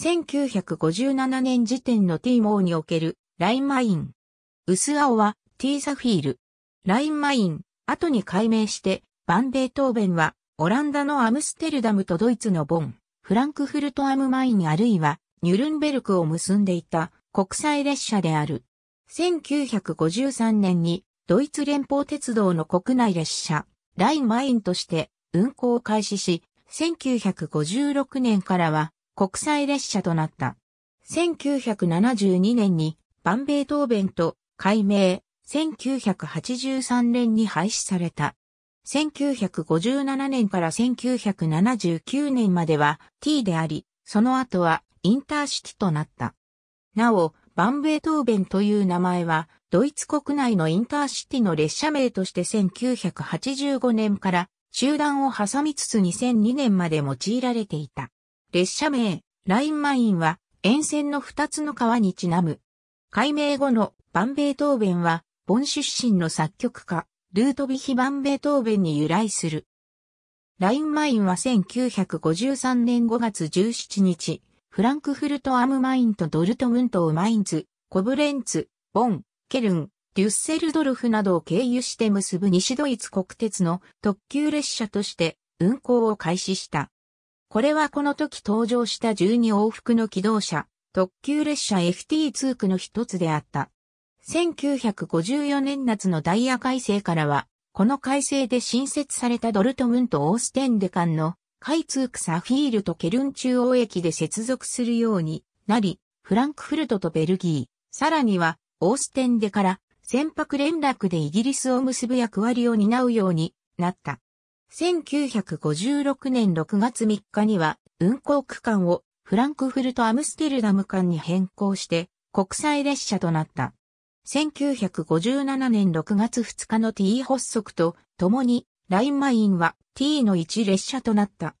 1957年時点の T モーにおけるラインマイン。薄青は T サフィール。ラインマイン、後に改名して、バンベートーベンは、オランダのアムステルダムとドイツのボン、フランクフルトアムマインあるいは、ニュルンベルクを結んでいた国際列車である。1953年に、ドイツ連邦鉄道の国内列車、ラインマインとして運行を開始し、1956年からは国際列車となった。1972年に、万米ベ弁と改名、1983年に廃止された。1957年から1979年までは T であり、その後はインターシティとなった。なお、バンベートーベンという名前は、ドイツ国内のインターシティの列車名として1985年から集団を挟みつつ2002年まで用いられていた。列車名、ラインマインは沿線の二つの川にちなむ。改名後のバンベートーベンは、ボン出身の作曲家、ルートビヒ・バンベートーベンに由来する。ラインマインは1953年5月17日、フランクフルト・アム・マインとドルトムントウマインズ、コブレンツ、ボン、ケルン、デュッセルドルフなどを経由して結ぶ西ドイツ国鉄の特急列車として運行を開始した。これはこの時登場した12往復の機動車、特急列車 FT2 区の一つであった。1954年夏のダイヤ改正からは、この改正で新設されたドルトムント・オーステンデ間の、開通区サフィールとケルン中央駅で接続するようになり、フランクフルトとベルギー、さらには、オーステンデから船舶連絡でイギリスを結ぶ役割を担うようになった。1956年6月3日には運行区間をフランクフルト・アムステルダム間に変更して国際列車となった。1957年6月2日の T 発足と共にラインマインは T の1列車となった。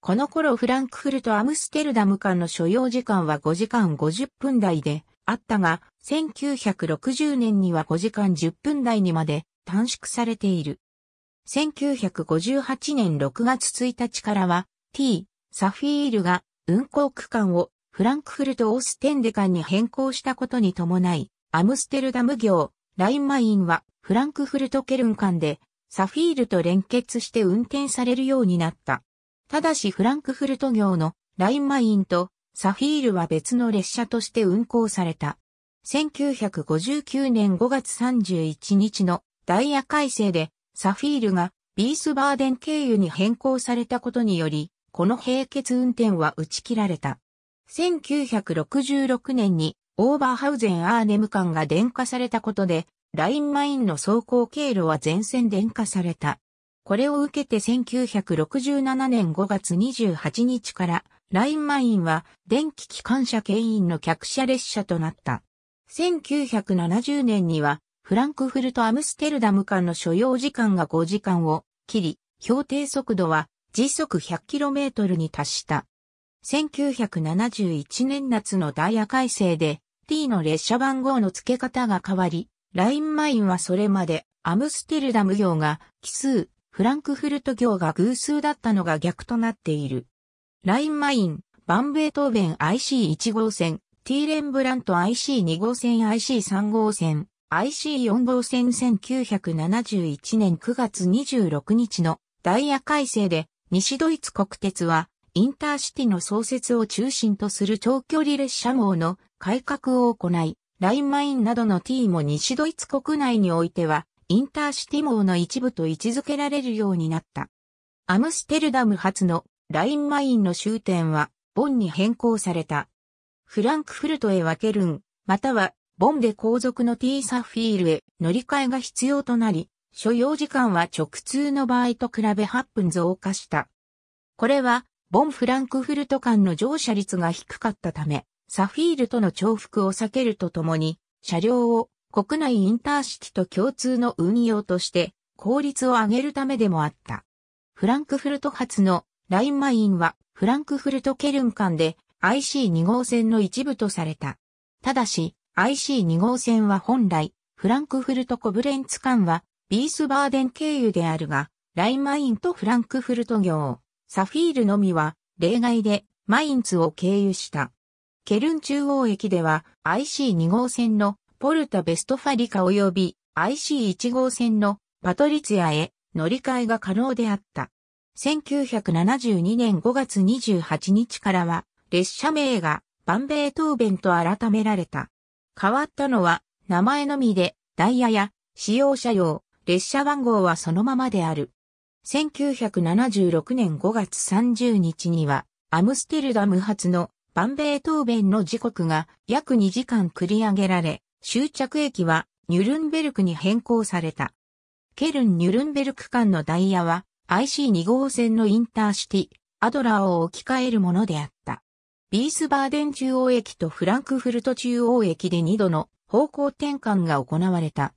この頃フランクフルト・アムステルダム間の所要時間は5時間50分台であったが、1960年には5時間10分台にまで短縮されている。1958年6月1日からは T、サフィールが運行区間をフランクフルト・オーステンデ間に変更したことに伴い、アムステルダム行、ラインマインはフランクフルト・ケルン間でサフィールと連結して運転されるようになった。ただしフランクフルト行のラインマインとサフィールは別の列車として運行された。1959年5月31日のダイヤ改正でサフィールがビースバーデン経由に変更されたことにより、この並結運転は打ち切られた。1966年にオーバーハウゼン・アーネム間が電化されたことで、ラインマインの走行経路は全線電化された。これを受けて1967年5月28日からラインマインは電気機関車牽引の客車列車となった。1970年にはフランクフルトアムステルダム間の所要時間が5時間を切り、標定速度は時速 100km に達した。1971年夏のダイヤ改正で T の列車番号の付け方が変わり、ラインマインはそれまでアムステルダム行が奇数、フランクフルト行が偶数だったのが逆となっている。ラインマイン、バンベートーベン IC1 号線、T レンブラント IC2 号線 IC3 号線、IC4 号線1971年9月26日のダイヤ改正で西ドイツ国鉄はインターシティの創設を中心とする長距離列車網の改革を行い、ラインマインなどの T も西ドイツ国内においてはインターシティ網の一部と位置づけられるようになった。アムステルダム発のラインマインの終点はボンに変更された。フランクフルトへ分けるん、またはボンで後続の T サフィールへ乗り換えが必要となり、所要時間は直通の場合と比べ8分増加した。これは、ボン・フランクフルト間の乗車率が低かったため、サフィールとの重複を避けるとともに、車両を国内インターシティと共通の運用として効率を上げるためでもあった。フランクフルト発のラインマインはフランクフルトケルン間で IC2 号線の一部とされた。ただし、IC2 号線は本来、フランクフルト・コブレンツ間は、ビースバーデン経由であるが、ラインマインとフランクフルト行、サフィールのみは、例外で、マインツを経由した。ケルン中央駅では、IC2 号線のポルタ・ベストファリカ及び IC1 号線のパトリツィアへ乗り換えが可能であった。1972年5月28日からは、列車名がバンベートーベンと改められた。変わったのは、名前のみで、ダイヤや、使用車用、列車番号はそのままである。1976年5月30日には、アムステルダム発のバンベートーベンの時刻が約2時間繰り上げられ、終着駅はニュルンベルクに変更された。ケルン・ニュルンベルク間のダイヤは IC2 号線のインターシティ、アドラーを置き換えるものであった。ビースバーデン中央駅とフランクフルト中央駅で2度の方向転換が行われた。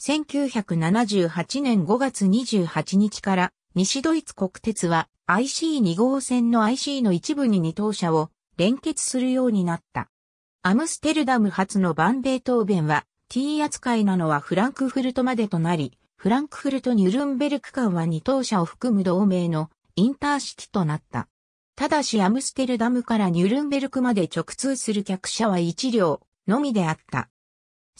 1978年5月28日から西ドイツ国鉄は IC2 号線の IC の一部に2等車を連結するようになった。アムステルダム発のバンベートーベンは T 扱いなのはフランクフルトまでとなり、フランクフルト・ニュルンベルク間は2等車を含む同盟のインターシティとなった。ただしアムステルダムからニュルンベルクまで直通する客車は1両のみであった。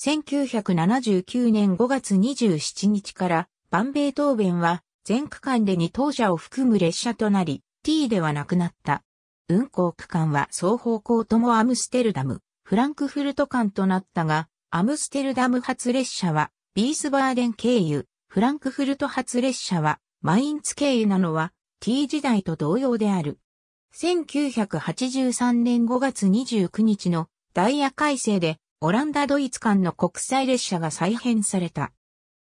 1979年5月27日から、バンベートーベンは全区間で2等車を含む列車となり、T ではなくなった。運行区間は双方向ともアムステルダム、フランクフルト間となったが、アムステルダム発列車はビースバーデン経由、フランクフルト発列車はマインツ経由なのは T 時代と同様である。1983年5月29日のダイヤ改正でオランダ・ドイツ間の国際列車が再編された。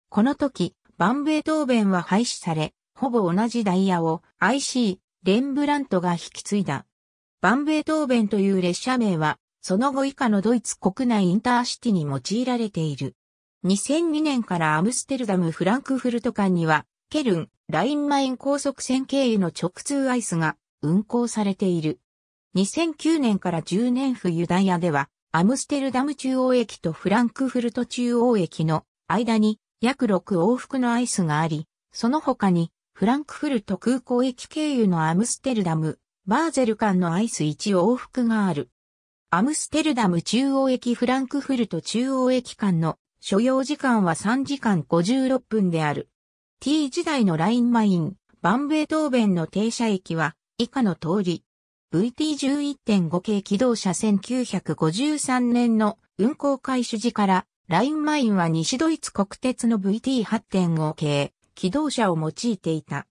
この時、バンベートーベンは廃止され、ほぼ同じダイヤを IC、レンブラントが引き継いだ。バンベートーベンという列車名は、その後以下のドイツ国内インターシティに用いられている。2002年からアムステルダム・フランクフルト間には、ケルン、ラインマイン高速線経由の直通アイスが運行されている。2009年から10年冬ダイヤでは、アムステルダム中央駅とフランクフルト中央駅の間に約6往復のアイスがあり、その他にフランクフルト空港駅経由のアムステルダム、バーゼル間のアイス1往復がある。アムステルダム中央駅フランクフルト中央駅間の所要時間は3時間56分である。T 時代のラインマイン、バンベートーベンの停車駅は以下の通り。VT11.5 系機動車1953年の運行開始時から、ラインマインは西ドイツ国鉄の VT8.5 系機動車を用いていた。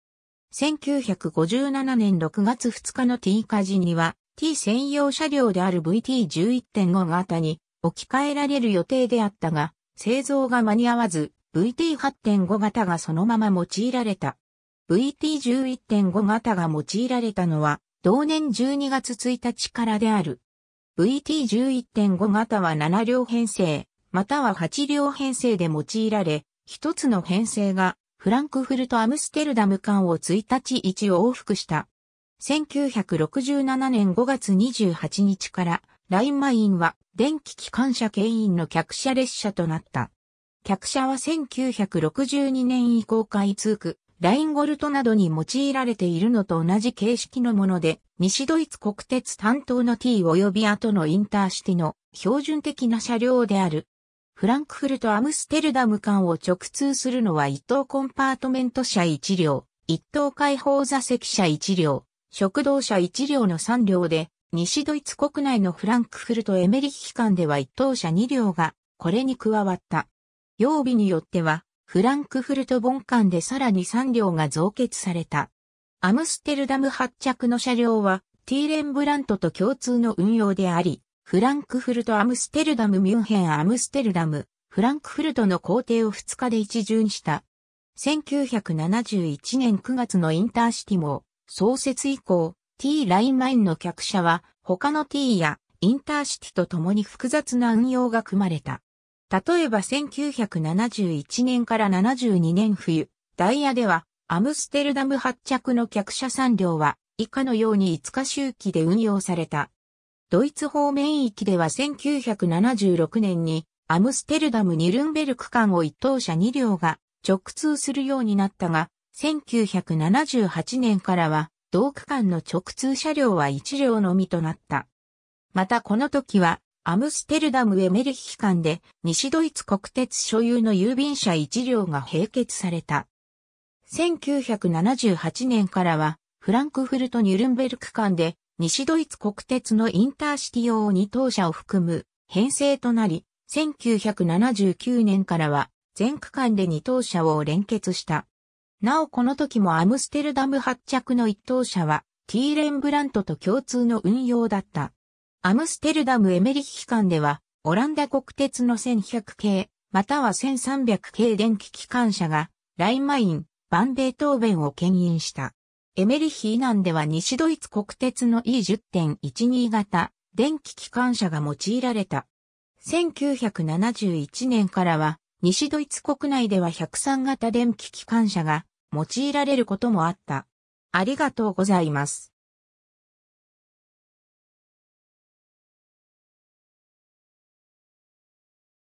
1957年6月2日の T 火事には T 専用車両である VT11.5 型に置き換えられる予定であったが、製造が間に合わず VT8.5 型がそのまま用いられた。VT11.5 型が用いられたのは、同年12月1日からである。VT11.5 型は7両編成、または8両編成で用いられ、一つの編成がフランクフルト・アムステルダム間を1日1往復した。1967年5月28日からラインマインは電気機関車牽引の客車列車となった。客車は1962年以降開通区、ラインゴルトなどに用いられているのと同じ形式のもので、西ドイツ国鉄担当の T 及び後のインターシティの標準的な車両である。フランクフルトアムステルダム間を直通するのは一等コンパートメント車1両、一等開放座席車1両、食堂車1両の3両で、西ドイツ国内のフランクフルトエメリヒ間では一等車2両がこれに加わった。曜日によっては、フランクフルト本館でさらに3両が増結された。アムステルダム発着の車両はティーレンブラントと共通の運用であり、フランクフルトアムステルダムミュンヘンアムステルダム、フランクフルトの工程を2日で一巡した。1971年9月のインターシティも創設以降、T ラインマインの客車は他の T やインターシティと共に複雑な運用が組まれた。例えば1971年から72年冬、ダイヤでは、アムステルダム発着の客車産量は、以下のように5日周期で運用された。ドイツ方面域では1976年に、アムステルダム・ニルンベル区間を一等車2両が直通するようになったが、1978年からは、同区間の直通車両は1両のみとなった。またこの時は、アムステルダムへメルヒ間で西ドイツ国鉄所有の郵便車1両が併結された。1978年からはフランクフルト・ニュルンベルク間で西ドイツ国鉄のインターシティ用2等車を含む編成となり、1979年からは全区間で2等車を連結した。なおこの時もアムステルダム発着の1等車はティーレンブラントと共通の運用だった。アムステルダムエメリヒ間では、オランダ国鉄の1100系、または1300系電気機関車が、ラインマイン、バンベートーベンを牽引した。エメリヒ以南では西ドイツ国鉄の E10.12 型、電気機関車が用いられた。1971年からは、西ドイツ国内では103型電気機関車が用いられることもあった。ありがとうございます。